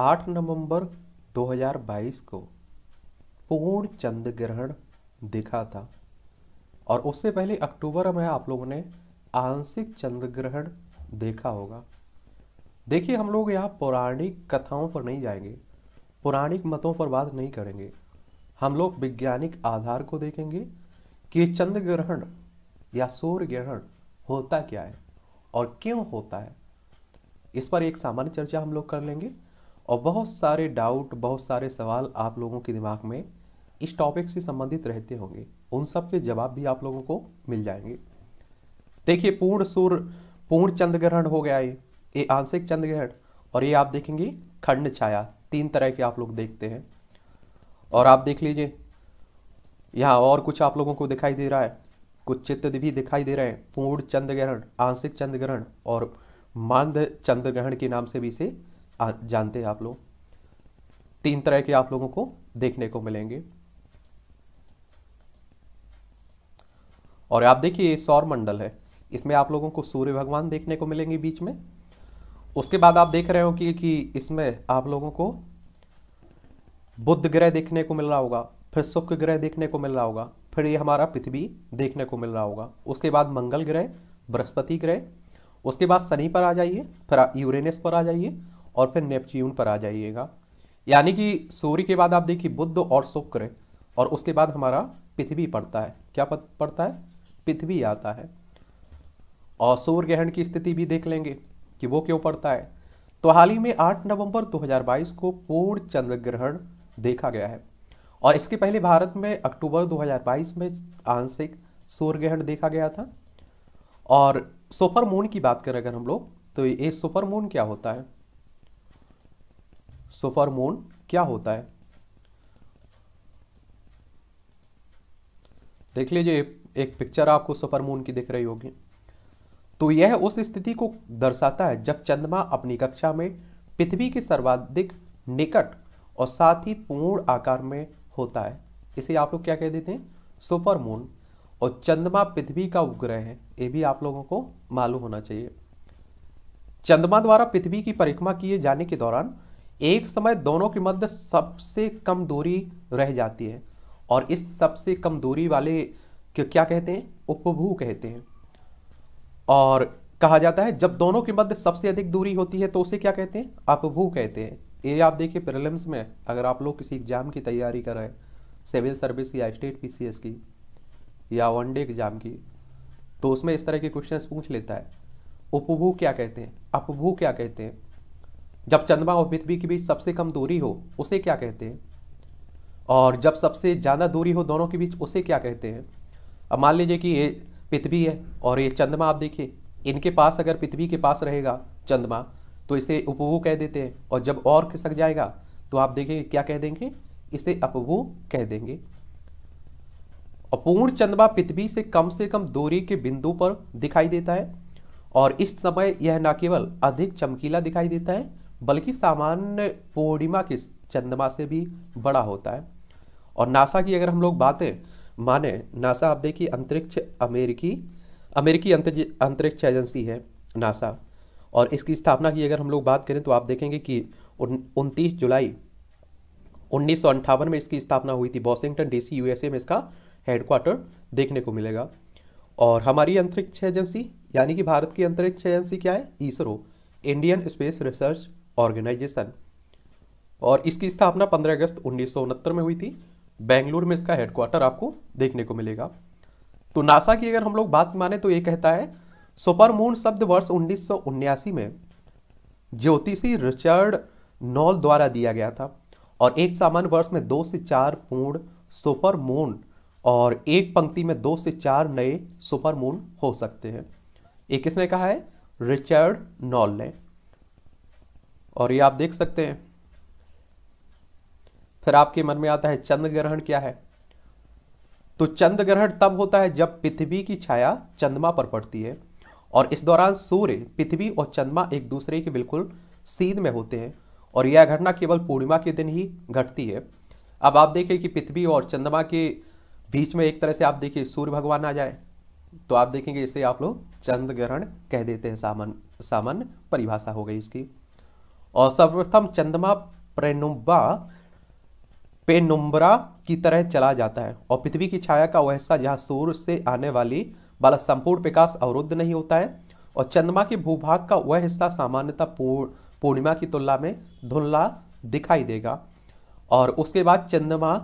आठ नवंबर 2022 को पूर्ण चंद्र ग्रहण देखा था और उससे पहले अक्टूबर में आप लोगों ने आंशिक चंद्र ग्रहण देखा होगा देखिए हम लोग यहाँ पौराणिक कथाओं पर नहीं जाएंगे पौराणिक मतों पर बात नहीं करेंगे हम लोग वैज्ञानिक आधार को देखेंगे कि चंद्र ग्रहण या सूर्य ग्रहण होता क्या है और क्यों होता है इस पर एक सामान्य चर्चा हम लोग कर लेंगे और बहुत सारे डाउट बहुत सारे सवाल आप लोगों के दिमाग में इस टॉपिक से संबंधित रहते होंगे उन सब के जवाब भी आप लोगों को मिल जाएंगे देखिए पूर्ण सूर्य पूर्ण चंद्र ग्रहण हो गया ये ये आंशिक चंद्र ग्रहण और ये आप देखेंगे खंड छाया तीन तरह के आप लोग देखते हैं और आप देख लीजिए यहाँ और कुछ आप लोगों को दिखाई दे रहा है कुछ चित्र भी दिखाई दे रहे हैं पूर्ण चंद्र ग्रहण आंशिक चंद्र ग्रहण और मांद चंद्र ग्रहण के नाम से भी इसे जानते हैं आप लोग तीन तरह के आप लोगों को देखने को मिलेंगे और आप देखिए सौर मंडल है इसमें आप लोगों को सूर्य भगवान देखने को मिलेंगे बीच में उसके बाद आप देख रहे हो कि, कि इसमें आप लोगों को बुद्ध ग्रह देखने को मिल रहा होगा फिर शुक्र ग्रह देखने को मिल रहा होगा फिर ये हमारा पृथ्वी देखने को मिल रहा होगा उसके बाद मंगल ग्रह बृहस्पति ग्रह उसके बाद शनि पर आ जाइए फिर यूरेनस पर आ जाइए और फिर नेपच्यून पर आ जाइएगा यानी कि सूर्य के बाद आप देखिए बुद्ध और शुक्र और उसके बाद हमारा पृथ्वी पड़ता है क्या पड़ता है पृथ्वी आता है और सूर्य ग्रहण की स्थिति भी देख लेंगे कि वो क्यों पड़ता है तो हाल ही में 8 नवंबर 2022 को पूर्ण चंद्र ग्रहण देखा गया है और इसके पहले भारत में अक्टूबर 2022 में आंशिक सूर्य ग्रहण देखा गया था और सुपर मून की बात करें अगर हम लोग तो ये सुपर मून क्या होता है सुफरमोन क्या होता है देख लीजिए एक पिक्चर आपको सुपरमून की दिख रही होगी तो यह उस स्थिति को दर्शाता है जब चंद्रमा अपनी कक्षा में पृथ्वी के सर्वाधिक निकट और साथ ही पूर्ण आकार में होता है इसे आप लोग क्या कह देते हैं सुपरमून और चंद्रमा पृथ्वी का उपग्रह है ये भी आप लोगों को मालूम होना चाहिए चंद्रमा द्वारा पृथ्वी की परिक्रमा किए जाने के दौरान एक समय दोनों के मध्य सबसे कम दूरी रह जाती है और इस सबसे कम दूरी वाले क्या कहते हैं उपभू कहते हैं और कहा जाता है जब दोनों के मध्य सबसे अधिक दूरी होती है तो उसे क्या कहते हैं अपभू कहते हैं ये आप देखिए प्रिलिम्स में अगर आप लोग किसी एग्जाम की तैयारी कर रहे हैं सिविल सर्विस या स्टेट पी की या वनडे एग्जाम की तो उसमें इस तरह के क्वेश्चन पूछ लेता है उपभू क्या कहते हैं अपभू क्या कहते हैं जब चंद्रमा और पृथ्वी के बीच सबसे कम दूरी हो उसे क्या कहते हैं और जब सबसे ज़्यादा दूरी हो दोनों के बीच उसे क्या कहते हैं अब मान लीजिए कि ये पृथ्वी है और ये चंद्रमा आप देखिए इनके पास अगर पृथ्वी के पास रहेगा चंद्रमा तो इसे उपभू कह देते हैं और जब और खिसक जाएगा तो आप देखिए क्या कह देंगे इसे अपभू कह देंगे अपूर्ण चंद्रमा पृथ्वी से कम से कम दूरी के बिंदु पर दिखाई देता है और इस समय यह न केवल अधिक चमकीला दिखाई देता है बल्कि सामान्य पूर्णिमा के चंद्रमा से भी बड़ा होता है और नासा की अगर हम लोग बातें माने नासा आप देखिए अंतरिक्ष अमेरिकी अमेरिकी अंतरिक्ष एजेंसी है नासा और इसकी स्थापना की अगर हम लोग बात करें तो आप देखेंगे कि उनतीस जुलाई उन्नीस में इसकी स्थापना हुई थी वॉशिंगटन डीसी यूएसए में इसका हेडक्वार्टर देखने को मिलेगा और हमारी अंतरिक्ष एजेंसी यानी कि भारत की अंतरिक्ष एजेंसी क्या है ISRO Indian Space Research Organisation और इसकी स्थापना 15 अगस्त उन्नीस में हुई थी बेंगलुरु में इसका हेडक्वार्टर आपको देखने को मिलेगा तो नासा की अगर हम लोग बात माने तो ये कहता है सुपर मून शब्द वर्ष उन्नीस में ज्योतिषी रिचर्ड नॉल द्वारा दिया गया था और एक सामान्य वर्ष में दो से चार पूर्ण सुपर मून और एक पंक्ति में दो से चार नए सुपर मून हो सकते हैं ये किसने कहा है रिचर्ड नॉल ने और ये आप देख सकते हैं फिर आपके मन में आता है चंद्र ग्रहण क्या है तो चंद्र ग्रहण तब होता है जब पृथ्वी की छाया चंद्रमा पर पड़ती है और इस दौरान सूर्य पृथ्वी और चंद्रमा एक दूसरे के बिल्कुल सीध में होते हैं और यह घटना केवल पूर्णिमा के दिन ही घटती है अब आप देखें कि पृथ्वी और चंद्रमा के बीच में एक तरह से आप देखिए सूर्य भगवान आ जाए तो आप देखेंगे इसे आप लोग चंद्र ग्रहण कह देते हैं सामान्य सामान्य परिभाषा हो गई इसकी और सर्वप्रथम चंद्रमा प्रेनुम्बा पेनुम्बरा की तरह चला जाता है और पृथ्वी की छाया का वह हिस्सा जहाँ सूर्य से आने वाली वाला संपूर्ण प्रकाश अवरुद्ध नहीं होता है और चंद्रमा के भूभाग का वह हिस्सा सामान्यतः पूर्णिमा की तुलना में धुंधला दिखाई देगा और उसके बाद चंद्रमा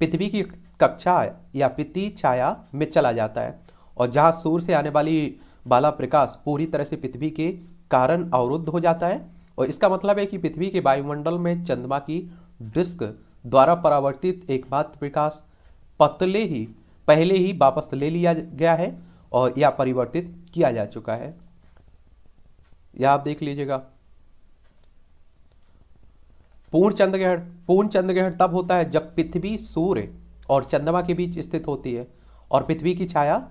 पृथ्वी की कक्षा या पिति छाया में चला जाता है और जहाँ सूर्य से आने वाली बाला प्रकाश पूरी तरह से पृथ्वी के कारण अवरुद्ध हो जाता है और इसका मतलब है कि पृथ्वी के वायुमंडल में चंद्रमा की डिस्क द्वारा परावर्तित एकमात्र प्रकाश पतले ही पहले ही वापस ले लिया गया है और या परिवर्तित किया जा चुका है यह आप देख लीजिएगा पूर्ण चंद्रग्रहण पूर्ण चंद्रग्रहण तब होता है जब पृथ्वी सूर्य और चंद्रमा के बीच स्थित होती है और पृथ्वी की छाया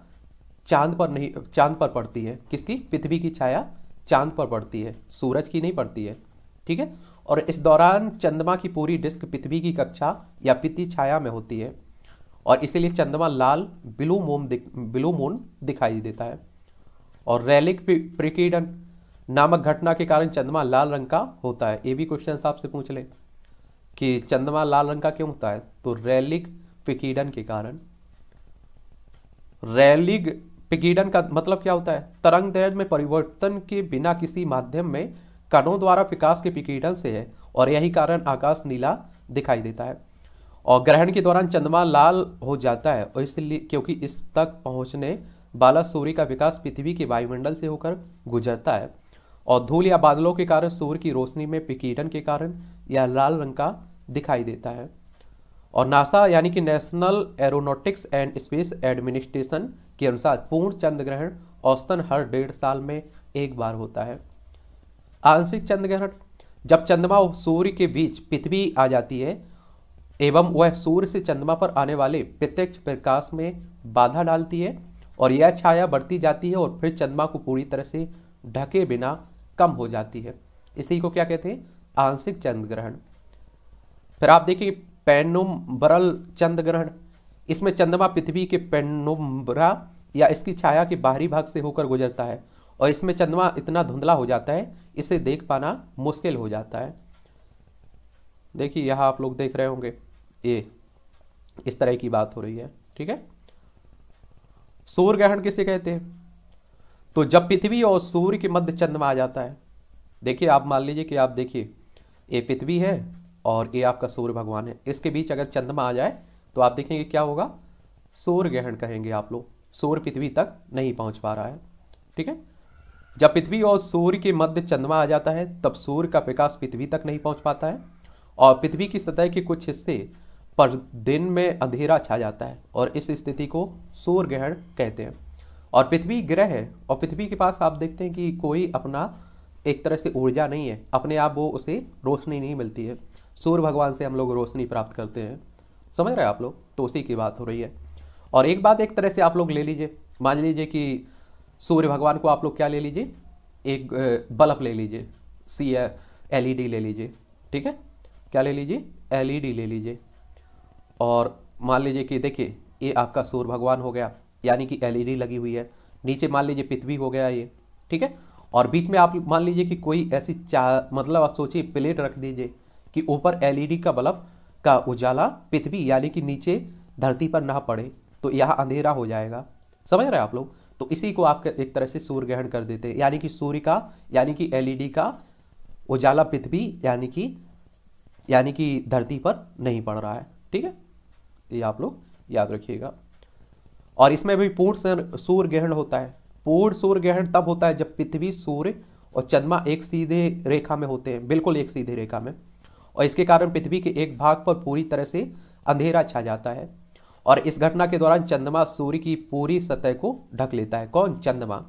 चांद पर नहीं चांद पर पड़ती है किसकी पृथ्वी की छाया चांद पर पड़ती है सूरज की नहीं पड़ती है ठीक है और इस दौरान चंद्रमा की पूरी डिस्क पृथ्वी की कक्षा या पिति छाया में होती है और इसीलिए चंद्रमा लाल ब्लू मोम ब्लू मून दिखाई देता है और रैलिक प्रिकीडन नामक घटना के कारण चंद्रमा लाल रंग का होता है ये भी क्वेश्चन आपसे पूछ ले कि चंद्रमा लाल रंग का क्यों होता है तो रैलिक प्रिकीडन के कारण रैलिग विकीर्णन का मतलब क्या होता है तरंग दैर्घ्य में परिवर्तन के बिना किसी माध्यम में कणों द्वारा विकास के विकीर्णन से है और यही कारण आकाश नीला दिखाई देता है और ग्रहण के दौरान चंद्रमा लाल हो जाता है और इसलिए क्योंकि इस तक पहुंचने वाला सूर्य का विकास पृथ्वी के वायुमंडल से होकर गुजरता है और धूल या बादलों के कारण सूर्य की रोशनी में विकीर्णन के कारण यह लाल रंग का दिखाई देता है और नासा यानी कि National Aeronautics and Space Administration के अनुसार पूर्ण चंद्र ग्रहण औसतन हर डेढ़ साल में एक बार होता है आंशिक चंद्र ग्रहण जब चंद्रमा और सूर्य के बीच पृथ्वी आ जाती है एवं वह सूर्य से चंद्रमा पर आने वाले प्रत्यक्ष प्रकाश में बाधा डालती है और यह छाया बढ़ती जाती है और फिर चंद्रमा को पूरी तरह से ढके बिना कम हो जाती है इसी को क्या कहते हैं आंशिक चंद्र ग्रहण फिर आप देखिए पैनुम्बरल चंद्र ग्रहण इसमें चंद्रमा पृथ्वी के पेनुम्बरा या इसकी छाया के बाहरी भाग से होकर गुजरता है और इसमें चंद्रमा इतना धुंधला हो जाता है इसे देख पाना मुश्किल हो जाता है देखिए यहाँ आप लोग देख रहे होंगे ये इस तरह की बात हो रही है ठीक है सूर्य ग्रहण किसे कहते हैं तो जब पृथ्वी और सूर्य के मध्य चंद्रमा आ जाता है देखिए आप मान लीजिए कि आप देखिए ये पृथ्वी है और ये आपका सूर्य भगवान है इसके बीच अगर चंद्रमा आ जाए तो आप देखेंगे क्या होगा सूर्य ग्रहण कहेंगे आप लोग सूर्य पृथ्वी तक नहीं पहुंच पा रहा है ठीक है जब पृथ्वी और सूर्य के मध्य चंद्रमा आ जाता है तब सूर्य का प्रकाश पृथ्वी तक नहीं पहुंच पाता है और पृथ्वी की सतह के कुछ हिस्से पर दिन में अंधेरा छा जाता है और इस स्थिति को सूर्य ग्रहण कहते हैं और पृथ्वी ग्रह है और पृथ्वी के पास आप देखते हैं कि कोई अपना एक तरह से ऊर्जा नहीं है अपने आप वो उसे रोशनी नहीं मिलती है सूर्य भगवान से हम लोग रोशनी प्राप्त करते हैं समझ रहे हैं आप लोग तो उसी की बात हो रही है और एक बात एक तरह से आप लोग ले लीजिए मान लीजिए कि सूर्य भगवान को आप लोग क्या ले लीजिए एक बल्ब ले लीजिए सी डी ले लीजिए ठीक है क्या ले लीजिए डी ले लीजिए और मान लीजिए कि देखिए ये आपका सूर्य भगवान हो गया यानी कि डी लगी हुई है नीचे मान लीजिए पृथ्वी हो गया ये ठीक है और बीच में आप मान लीजिए कि कोई ऐसी चा मतलब आप सोचिए प्लेट रख दीजिए कि ऊपर एलईडी का बल्ब का उजाला पृथ्वी यानी कि नीचे धरती पर ना पड़े तो यह अंधेरा हो जाएगा समझ रहे हैं आप लोग तो इसी को आप एक तरह से सूर्य ग्रहण कर देते हैं यानी कि सूर्य का यानी कि एलईडी का उजाला पृथ्वी यानी कि यानी कि धरती पर नहीं पड़ रहा है ठीक है ये आप लोग याद रखिएगा और इसमें भी पूर्ण सूर्य ग्रहण होता है पूर्ण सूर्य ग्रहण तब होता है जब पृथ्वी सूर्य और चंद्रमा एक सीधे रेखा में होते हैं बिल्कुल एक सीधे रेखा में और इसके कारण पृथ्वी के एक भाग पर पूरी तरह से अंधेरा छा जाता है और इस घटना के दौरान चंद्रमा सूर्य की पूरी सतह को ढक लेता है कौन चंद्रमा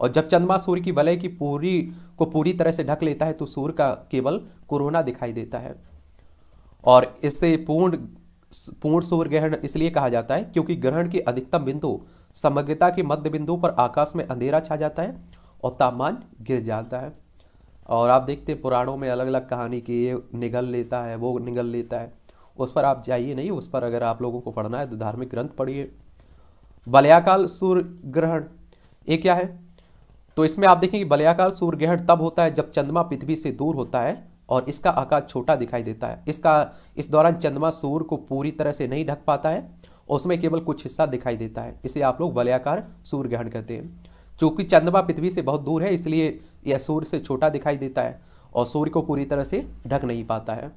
और जब चंद्रमा सूर्य की वलय की पूरी को पूरी तरह से ढक लेता है तो सूर्य का केवल कोरोना दिखाई देता है और इससे पूर्ण पूर्ण सूर्य ग्रहण इसलिए कहा जाता है क्योंकि ग्रहण के अधिकतम बिंदु समग्रता के मध्य बिंदु पर आकाश में अंधेरा छा जाता है और तापमान गिर जाता है और आप देखते पुराणों में अलग अलग कहानी की ये निगल लेता है वो निगल लेता है उस पर आप जाइए नहीं उस पर अगर आप लोगों को पढ़ना है तो धार्मिक ग्रंथ पढ़िए बलयाकाल सूर्य ग्रहण ये क्या है तो इसमें आप देखेंगे बलयाकाल सूर्य ग्रहण तब होता है जब चंद्रमा पृथ्वी से दूर होता है और इसका आकाश छोटा दिखाई देता है इसका इस दौरान चंद्रमा सूर्य को पूरी तरह से नहीं ढक पाता है उसमें केवल कुछ हिस्सा दिखाई देता है इसे आप लोग बलयाकार सूर्य ग्रहण कहते हैं चूंकि चंद्रमा पृथ्वी से बहुत दूर है इसलिए यह सूर्य से छोटा दिखाई देता है और सूर्य को पूरी तरह से ढक नहीं पाता है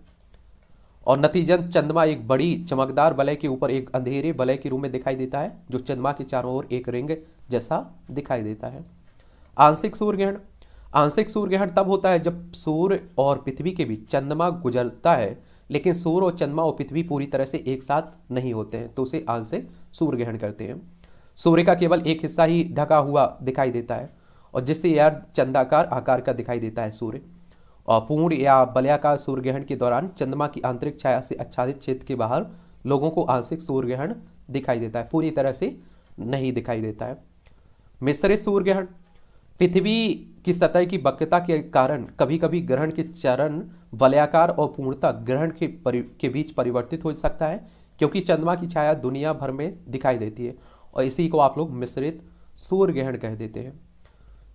और नतीजन चंद्रमा एक बड़ी चमकदार वलय के ऊपर एक अंधेरे वलय के रूप में दिखाई देता है जो चंद्रमा के चारों ओर एक रिंग जैसा दिखाई देता है आंशिक सूर्य ग्रहण आंशिक सूर्य ग्रहण तब होता है जब सूर्य और पृथ्वी के बीच चंद्रमा गुजरता है लेकिन सूर्य और चंद्रमा और पृथ्वी पूरी तरह से एक साथ नहीं होते हैं तो उसे आंशिक सूर्य ग्रहण करते हैं सूर्य का केवल एक हिस्सा ही ढका हुआ दिखाई देता है और जिससे यह चंदाकार आकार का दिखाई देता है सूर्य और पूर्ण या बलयाकार सूर्य ग्रहण के दौरान चंद्रमा की आंतरिक छाया से आच्छादित क्षेत्र के बाहर लोगों को आंशिक सूर्य ग्रहण दिखाई देता है पूरी तरह से नहीं दिखाई देता है मिश्रित सूर्य ग्रहण पृथ्वी की सतह की वक्रता के कारण कभी कभी ग्रहण के चरण वलयाकार और पूर्णता ग्रहण के परि के बीच परिवर्तित हो सकता है क्योंकि चंद्रमा की छाया दुनिया भर में दिखाई देती है और इसी को आप लोग मिश्रित सूर्य ग्रहण कह देते हैं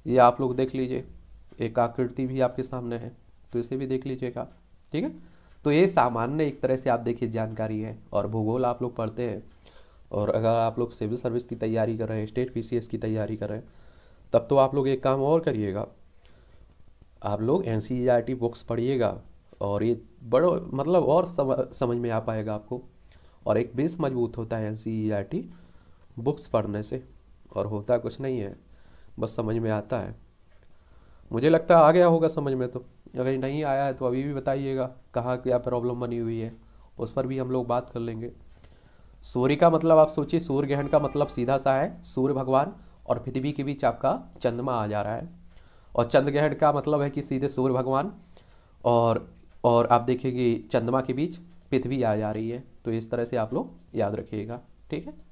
ये आप लोग देख लीजिए एक आकृति भी आपके सामने है तो इसे भी देख लीजिएगा ठीक है तो ये सामान्य एक तरह से आप देखिए जानकारी है और भूगोल आप लोग पढ़ते हैं और अगर आप लोग सिविल सर्विस की तैयारी कर रहे हैं स्टेट पीसीएस की तैयारी कर रहे हैं तब तो आप लोग एक काम और करिएगा आप लोग एन सी बुक्स पढ़िएगा और ये बड़ो मतलब और समझ में आ पाएगा आपको और एक बेस मजबूत होता है एन सी बुक्स पढ़ने से और होता कुछ नहीं है बस समझ में आता है मुझे लगता है आ गया होगा समझ में तो अगर नहीं आया है तो अभी भी बताइएगा कहाँ क्या प्रॉब्लम बनी हुई है उस पर भी हम लोग बात कर लेंगे सूर्य का मतलब आप सोचिए सूर्य ग्रहण का मतलब सीधा सा है सूर्य भगवान और पृथ्वी के बीच आपका चंद्रमा आ जा रहा है और चंद्र ग्रहण का मतलब है कि सीधे सूर्य भगवान और और आप देखेंगे चंद्रमा के बीच पृथ्वी आ जा रही है तो इस तरह से आप लोग याद रखिएगा ठीक है